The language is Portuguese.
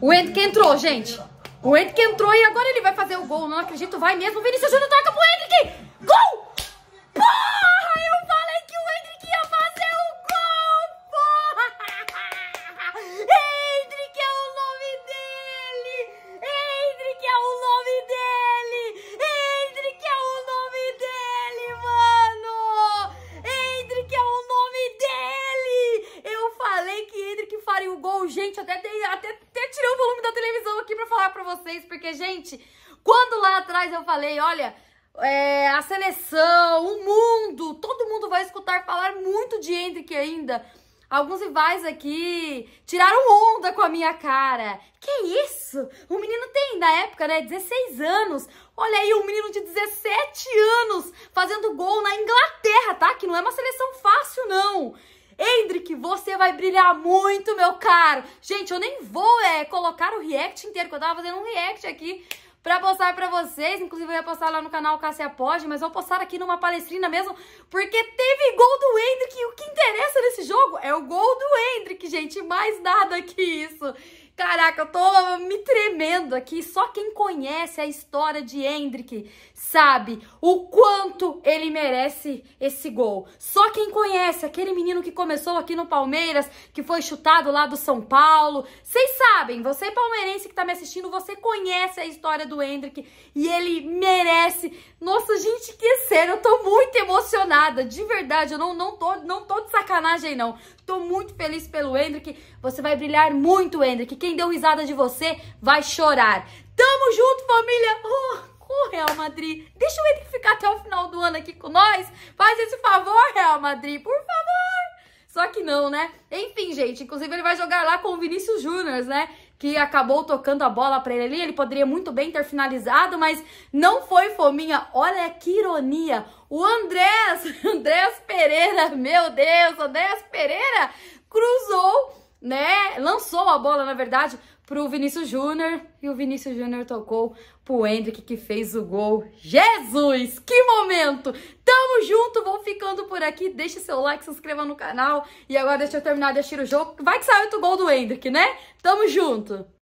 O Ed que entrou, gente. O Ed que entrou e agora ele vai fazer o gol. Não acredito, vai mesmo. Vinícius Júnior toca pro Ent gol. Gente, até, até, até tirei o volume da televisão aqui pra falar pra vocês, porque, gente, quando lá atrás eu falei, olha, é, a seleção, o mundo, todo mundo vai escutar falar muito de Hendrick ainda. Alguns rivais aqui tiraram onda com a minha cara. Que isso? O menino tem, na época, né, 16 anos. Olha aí, um menino de 17 anos fazendo gol na Inglaterra, tá? Que não é uma seleção fácil, não. Hendrick, você vai brilhar muito, meu caro. Gente, eu nem vou é, colocar o react inteiro, que eu tava fazendo um react aqui pra postar pra vocês. Inclusive, eu ia postar lá no canal Cássia Pode, mas vou postar aqui numa palestrina mesmo, porque teve gol do Hendrick. E o que interessa nesse jogo é o gol do Hendrick, gente. Mais nada que isso. Caraca, eu tô me tremendo aqui. Só quem conhece a história de Hendrick sabe o quanto ele merece esse gol. Só quem conhece aquele menino que começou aqui no Palmeiras, que foi chutado lá do São Paulo. Vocês sabem, você palmeirense que tá me assistindo, você conhece a história do Hendrick e ele merece. Nossa, gente, que sério, eu tô muito emocionada, de verdade, eu não, não, tô, não tô de sacanagem não. Tô muito feliz pelo Hendrick, você vai brilhar muito, Hendrick. Quem deu risada de você vai chorar. Tamo junto, família! o Real Madrid. Deixa o Henrique ficar até o final do ano aqui com nós. Faz esse favor, Real Madrid, por favor. Só que não, né? Enfim, gente, inclusive ele vai jogar lá com o Vinícius Júnior, né? que acabou tocando a bola para ele ali. Ele poderia muito bem ter finalizado, mas não foi fominha. Olha que ironia. O Andrés, Andrés Pereira, meu Deus, Andrés Pereira né? Lançou a bola, na verdade, pro Vinícius Júnior. E o Vinícius Júnior tocou pro Hendrick, que fez o gol. Jesus, que momento! Tamo junto, vou ficando por aqui. Deixe seu like, se inscreva no canal. E agora deixa eu terminar de assistir o jogo. Vai que saiu outro gol do Hendrick, né? Tamo junto!